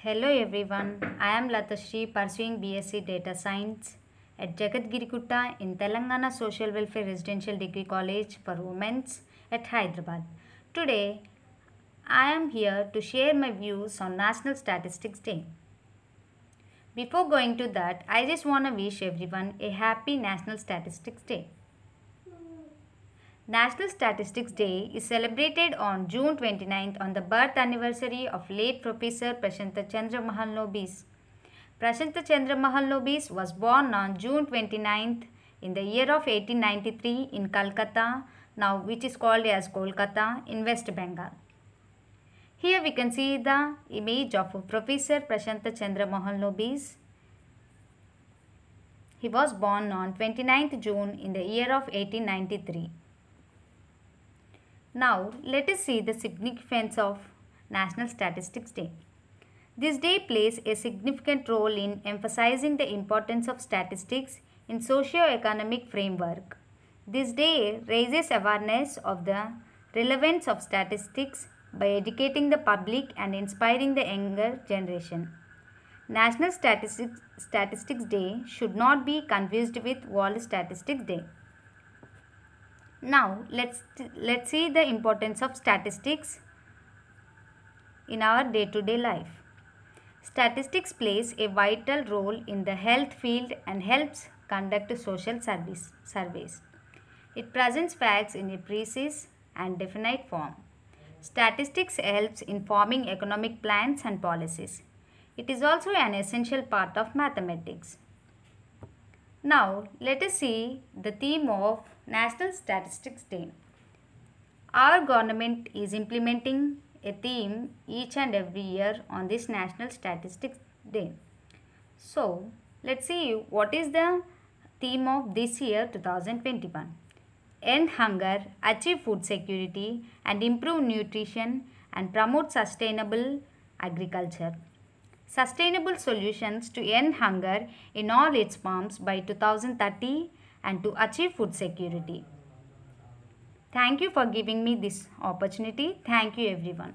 Hello everyone, I am Latashri pursuing BSc Data Science at Jagat Girikutta in Telangana Social Welfare Residential Degree College for Women's at Hyderabad. Today, I am here to share my views on National Statistics Day. Before going to that, I just want to wish everyone a happy National Statistics Day. National Statistics Day is celebrated on June 29th on the birth anniversary of late Professor Prashanta Chandra Mahalnobis. Prashanta Chandra Mahalnobis was born on June 29th in the year of 1893 in Calcutta, now which is called as Kolkata in West Bengal. Here we can see the image of Professor Prashanta Chandra Mahalnobis. He was born on 29th June in the year of 1893. Now let us see the significance of National Statistics Day. This day plays a significant role in emphasizing the importance of statistics in socio-economic framework. This day raises awareness of the relevance of statistics by educating the public and inspiring the younger generation. National Statistics, Statistics Day should not be confused with World Statistics Day. Now let's let's see the importance of statistics in our day-to-day -day life. Statistics plays a vital role in the health field and helps conduct social service surveys. It presents facts in a precise and definite form. Statistics helps in forming economic plans and policies. It is also an essential part of mathematics. Now, let us see the theme of National Statistics Day. Our government is implementing a theme each and every year on this National Statistics Day. So, let's see what is the theme of this year 2021. End hunger, achieve food security and improve nutrition and promote sustainable agriculture. Sustainable solutions to end hunger in all its forms by 2030 and to achieve food security. Thank you for giving me this opportunity. Thank you everyone.